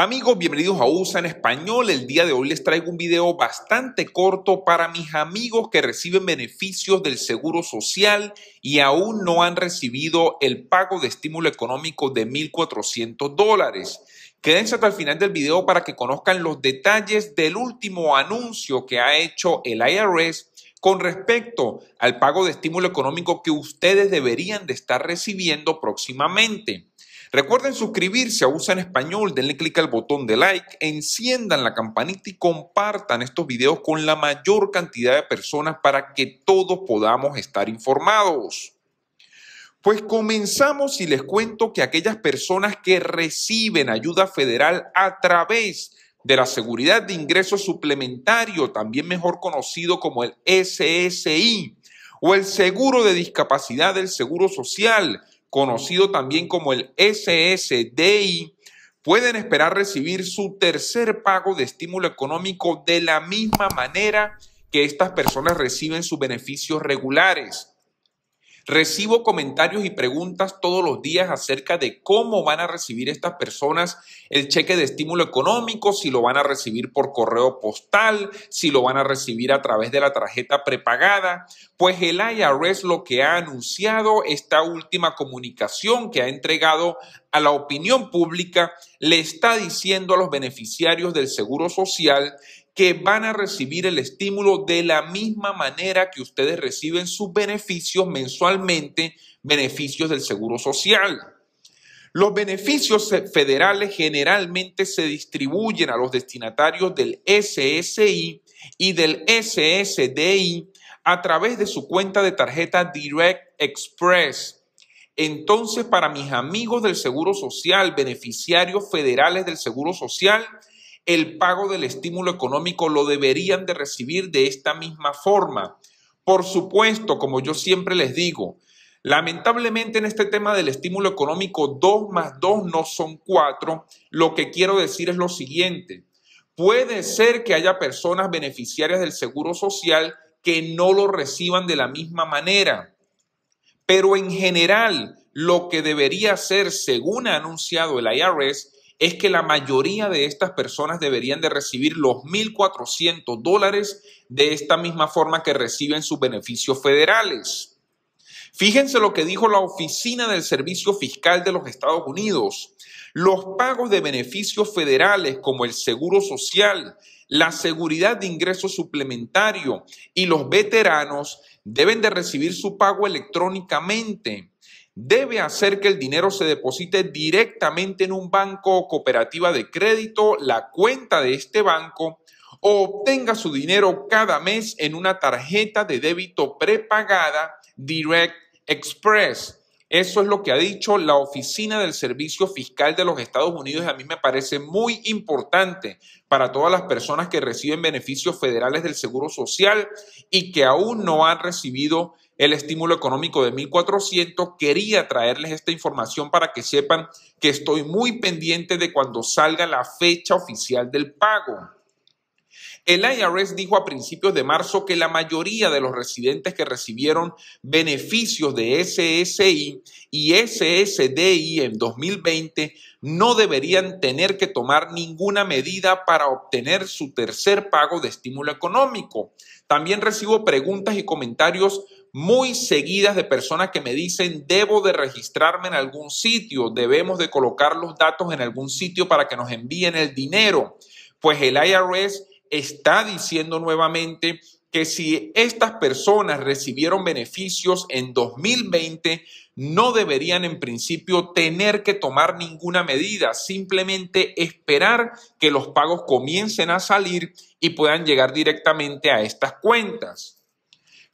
Amigos, bienvenidos a USA en español. El día de hoy les traigo un video bastante corto para mis amigos que reciben beneficios del Seguro Social y aún no han recibido el pago de estímulo económico de 1.400 dólares. Quédense hasta el final del video para que conozcan los detalles del último anuncio que ha hecho el IRS con respecto al pago de estímulo económico que ustedes deberían de estar recibiendo próximamente. Recuerden suscribirse a USA en Español, denle clic al botón de like, enciendan la campanita y compartan estos videos con la mayor cantidad de personas para que todos podamos estar informados. Pues comenzamos y les cuento que aquellas personas que reciben ayuda federal a través de la Seguridad de Ingreso Suplementario, también mejor conocido como el SSI, o el Seguro de Discapacidad del Seguro Social, conocido también como el SSDI, pueden esperar recibir su tercer pago de estímulo económico de la misma manera que estas personas reciben sus beneficios regulares. Recibo comentarios y preguntas todos los días acerca de cómo van a recibir estas personas el cheque de estímulo económico, si lo van a recibir por correo postal, si lo van a recibir a través de la tarjeta prepagada. Pues el IRS lo que ha anunciado, esta última comunicación que ha entregado a la opinión pública, le está diciendo a los beneficiarios del Seguro Social que van a recibir el estímulo de la misma manera que ustedes reciben sus beneficios mensualmente, beneficios del Seguro Social. Los beneficios federales generalmente se distribuyen a los destinatarios del SSI y del SSDI a través de su cuenta de tarjeta Direct Express. Entonces, para mis amigos del Seguro Social, beneficiarios federales del Seguro Social, el pago del estímulo económico lo deberían de recibir de esta misma forma. Por supuesto, como yo siempre les digo, lamentablemente en este tema del estímulo económico, 2 más 2 no son 4. Lo que quiero decir es lo siguiente. Puede ser que haya personas beneficiarias del Seguro Social que no lo reciban de la misma manera. Pero en general, lo que debería ser, según ha anunciado el IRS, es que la mayoría de estas personas deberían de recibir los 1.400 dólares de esta misma forma que reciben sus beneficios federales. Fíjense lo que dijo la Oficina del Servicio Fiscal de los Estados Unidos. Los pagos de beneficios federales como el Seguro Social, la Seguridad de Ingreso Suplementario y los veteranos deben de recibir su pago electrónicamente debe hacer que el dinero se deposite directamente en un banco o cooperativa de crédito, la cuenta de este banco, o obtenga su dinero cada mes en una tarjeta de débito prepagada Direct Express. Eso es lo que ha dicho la Oficina del Servicio Fiscal de los Estados Unidos y a mí me parece muy importante para todas las personas que reciben beneficios federales del Seguro Social y que aún no han recibido el estímulo económico de 1.400, quería traerles esta información para que sepan que estoy muy pendiente de cuando salga la fecha oficial del pago. El IRS dijo a principios de marzo que la mayoría de los residentes que recibieron beneficios de SSI y SSDI en 2020 no deberían tener que tomar ninguna medida para obtener su tercer pago de estímulo económico. También recibo preguntas y comentarios muy seguidas de personas que me dicen, debo de registrarme en algún sitio, debemos de colocar los datos en algún sitio para que nos envíen el dinero. Pues el IRS está diciendo nuevamente que si estas personas recibieron beneficios en 2020, no deberían en principio tener que tomar ninguna medida, simplemente esperar que los pagos comiencen a salir y puedan llegar directamente a estas cuentas.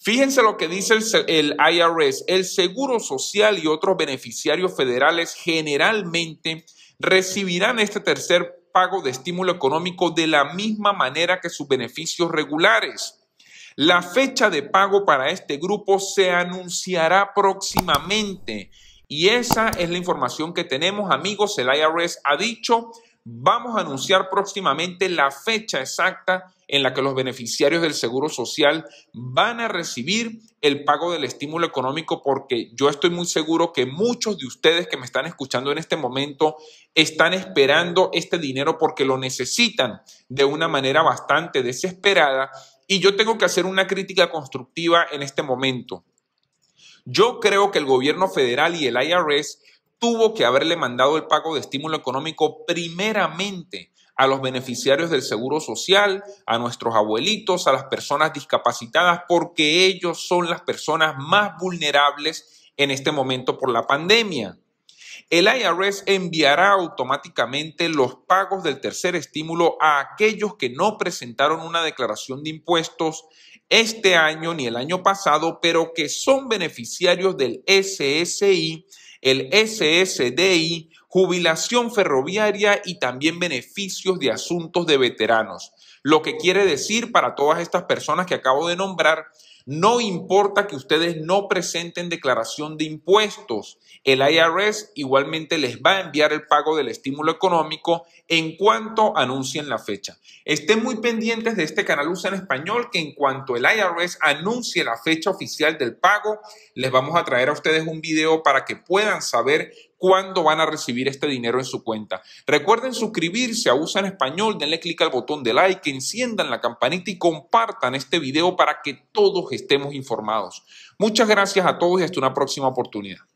Fíjense lo que dice el, IRS. El Seguro Social y otros beneficiarios federales generalmente recibirán este tercer pago de estímulo económico de la misma manera que sus beneficios regulares. La fecha de pago para este grupo se anunciará próximamente y esa es la información que tenemos, amigos. El IRS ha dicho, vamos a anunciar próximamente la fecha exacta en la que los beneficiarios del Seguro Social van a recibir el pago del estímulo económico porque yo estoy muy seguro que muchos de ustedes que me están escuchando en este momento están esperando este dinero porque lo necesitan de una manera bastante desesperada y yo tengo que hacer una crítica constructiva en este momento. Yo creo que el gobierno federal y el IRS tuvo que haberle mandado el pago de estímulo económico primeramente a los beneficiarios del Seguro Social, a nuestros abuelitos, a las personas discapacitadas, porque ellos son las personas más vulnerables en este momento por la pandemia. El IRS enviará automáticamente los pagos del tercer estímulo a aquellos que no presentaron una declaración de impuestos este año ni el año pasado, pero que son beneficiarios del SSI el SSDI, jubilación ferroviaria y también beneficios de asuntos de veteranos. Lo que quiere decir para todas estas personas que acabo de nombrar no importa que ustedes no presenten declaración de impuestos, el IRS igualmente les va a enviar el pago del estímulo económico en cuanto anuncien la fecha. Estén muy pendientes de este canal USA en español que en cuanto el IRS anuncie la fecha oficial del pago, les vamos a traer a ustedes un video para que puedan saber cuándo van a recibir este dinero en su cuenta. Recuerden suscribirse a USA en español, denle clic al botón de like, enciendan la campanita y compartan este video para que todos estemos informados. Muchas gracias a todos y hasta una próxima oportunidad.